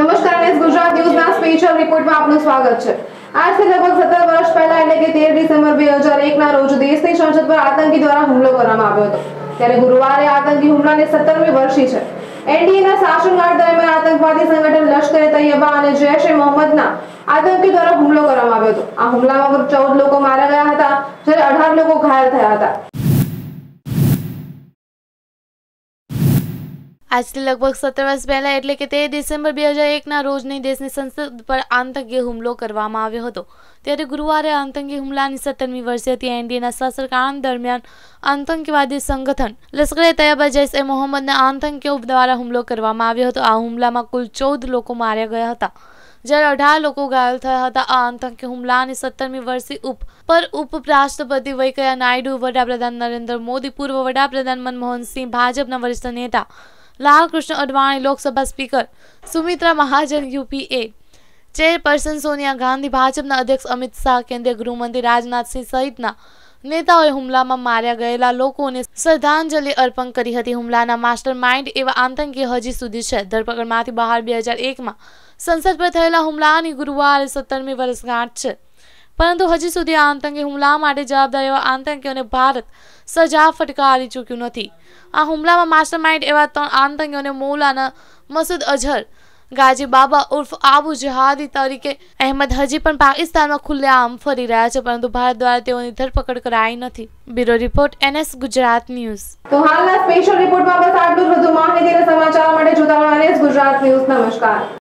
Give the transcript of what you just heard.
નમસ્કાર નેસ ગુજરાત ન્યૂઝના સ્પેશિયલ રિપોર્ટમાં આપનું સ્વાગત છે આજથી લગભગ સત્તર વર્ષ પહેલા એટલે કે તેર ડિસેમ્બર બે હજાર એકના રોજ દેશની સંસદ પર આતંકી દ્વારા હુમલો કરવામાં આવ્યો હતો ત્યારે ગુરુવારે આતંકી હુમલાને સત્તરમી વર્ષી છે એનડીએના શાસનકાળ દરમિયાન આતંકવાદી સંગઠન લશ્કરે તૈયબા અને જૈશ એ મોહમ્મદના આતંકી દ્વારા હુમલો કરવામાં આવ્યો હતો આ હુમલામાં ચૌદ લોકો મારા ગયા હતા જ્યારે અઢાર લોકો ઘાયલ થયા હતા આજથી લગભગ સત્તર વર્ષ પહેલાં એટલે કે તે ડિસેમ્બર બે હજાર એકના રોજની દેશની સંસદ પર આતંકી હુમલો કરવામાં આવ્યો હતો ત્યારે ગુરુવારે આતંકી હુમલાની સત્તરમી હતી એનડીએના શાસનકાળ દરમિયાન આતંકવાદી સંગઠન લશ્કરે તૈયબા જૈશ એ મોહમ્મદના આતંકીઓ દ્વારા હુમલો કરવામાં આવ્યો હતો આ હુમલામાં કુલ ચૌદ લોકો માર્યા ગયા હતા જ્યારે અઢાર લોકો ઘાયલ થયા હતા આ આતંકી હુમલાની સત્તરમી વર્ષી ઉપ પર ઉપરાષ્ટ્રપતિ વૈંકૈયા નાયડુ વડાપ્રધાન નરેન્દ્ર મોદી પૂર્વ વડાપ્રધાન મનમોહન સિંહ ભાજપના વરિષ્ઠ નેતા Lalkrishna Advani Lok Sabha speaker Sumitra Mahajan UPA chairperson Sonia Gandhi ભાજપના અધ્યક્ષ અમિત શાહ કેન્દ્રીય ગૃહમંત્રી રાજનાથસિંહ સહિતના નેતાઓએ હુમલામાં માર્યા ગયેલા લોકોને શ્રદ્ધાંજલિ અર્પણ કરી હતી હુમલાના માસ્ટર માઇન્ડ એવા આતંકી હજી સુધી છે ધરપકડમાંથી બહાર બે હજાર એકમાં સંસદ પર થયેલા હુમલાની ગુરુવારે સત્તરમી વર્ષગાંઠ છે પરંતુ હજી સુધી આતંકી હુમલા માટે જવાબદાર એવા આતંકીઓને ભારત સજા ફટકારી ચૂક્યું નથી આ હુમલામાં માસ્ટરમાઇન્ડ એવા ત્રણ આતંકીઓને મૌલાના મસૂદ અઝહર ગાજી બાબા ઉર્ફ આબુ જહાદી તરીકે અહેમદ હજી પણ પાકિસ્તાનમાં ખુલ્લેઆમ ફરી રહ્યા છે પરંતુ ભારત દ્વારા તેઓની ધરપકડ કરાઈ નથી bureau report NS Gujarat news તો હાલના સ્પેશિયલ રિપોર્ટમાં બસ આટલું જ વધુ માહિતીના સમાચાર માટે જોતા રહો એનએસ ગુજરાત ન્યૂઝ નમસ્કાર